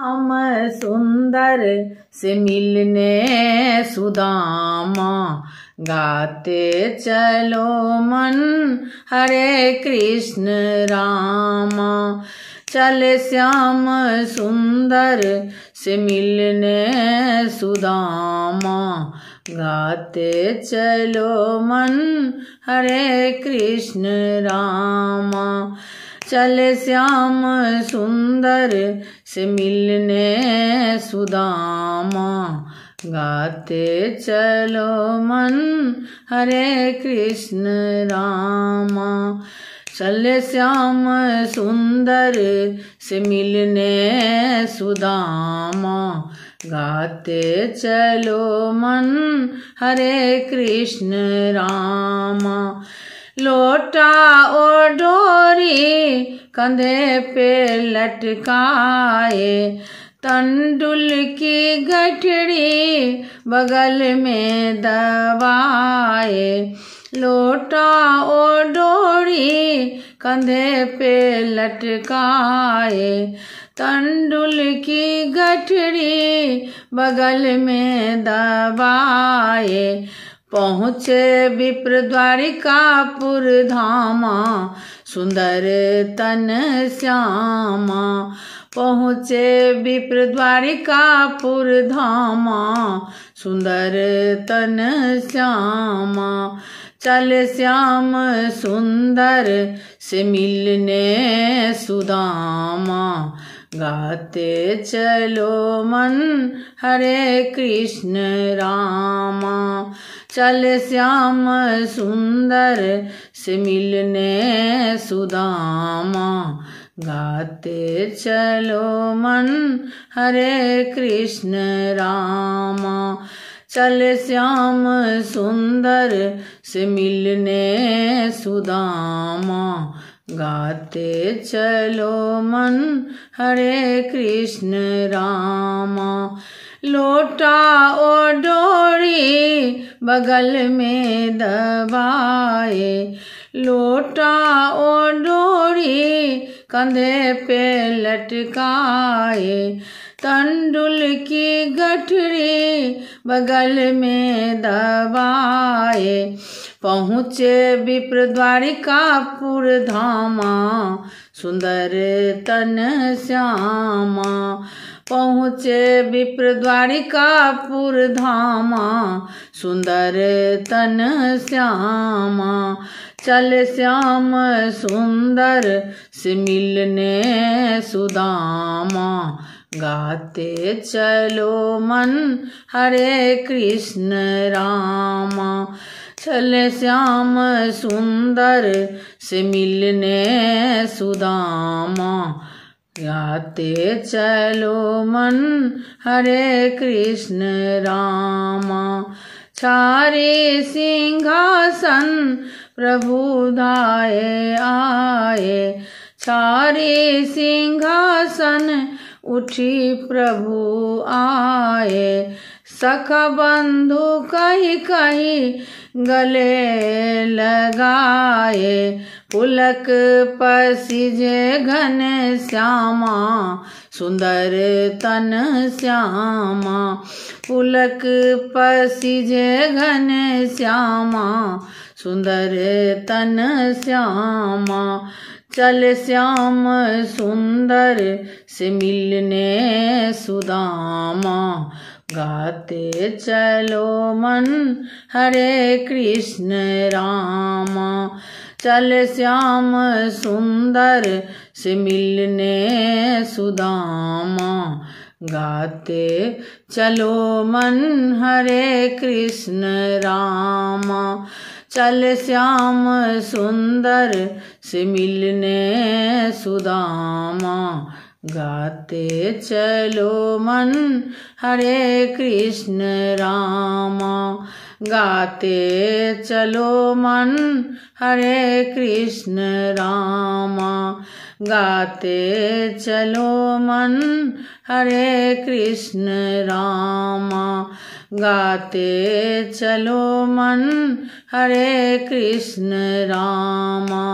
श्याम सुंदर से मिलने सुदामा गाते चलो मन हरे कृष्ण रामा चल श्याम सुंदर से मिलने सुदामा गाते चलो मन हरे कृष्ण रामा चल श्याम सुंदर से मिलने सुदामा गाते चलो मन हरे कृष्ण रामा चल श्याम सुंदर से मिलने सुदामा गाते चलो मन हरे कृष्ण रामा लोटा और डोरी कंधे पे लटकाए तंडुल की गठड़ी बगल में दबाए लोटा ओ डोरी कंधे पे लटकाए तंडुल की गठड़ी बगल में दबाए पहुँचे विप्र द्वारिकापुर धामा सुंदर तन श्यामा पहुँचे विप्र द्वारिकापुर धामा सुंदर तन श्यामा चल श्याम सुंदर से मिलने सुदामा गाते चलो मन हरे कृष्ण रामा चल श्याम सुंदर से मिलने सुदामा गाते चलो मन हरे कृष्ण रामा चल श्याम सुंदर से मिलने सुदामा गाते चलो मन हरे कृष्ण रामा लोटा ओ डोरी बगल में दबाए लोटा और डोरी कंधे पे लटकाए तंडुल की गठरी बगल में दबाए पहुँचे विप्र द्वारिकापुर धामा सुंदर तन श्यामा पहुँचे विप्र द्वारिकापुर धामा सुंदर तन श्यामा चल श्याम सुंदर से मिलने सुदामा गाते चलो मन हरे कृष्ण रामा चल श्याम सुंदर से मिलने सुदामा गाते चलो मन हरे कृष्ण रामा चारे सिंहासन प्रभु दाए आए चारे सिंहासन उठी प्रभु आए सख बंधु कहीं कहीं गले लगाए पुलक पसीजे घन श्यामा सुंदर तन श्यामा पुलक पसीजे घन श्यामा सुंदर तन श्यामा चल श्याम सुंदर से मिलने सुदामा गाते चलो मन हरे कृष्ण रामा चल श्याम सुंदर से मिलने सुदामा गाते चलो मन हरे कृष्ण रामा चल श्याम सुंदर से मिलने सुदामा गाते चलो मन हरे कृष्ण रामा गाते चलो मन हरे कृष्ण रामा गाते चलो मन हरे कृष्ण रामा गाते चलो मन हरे कृष्ण रामा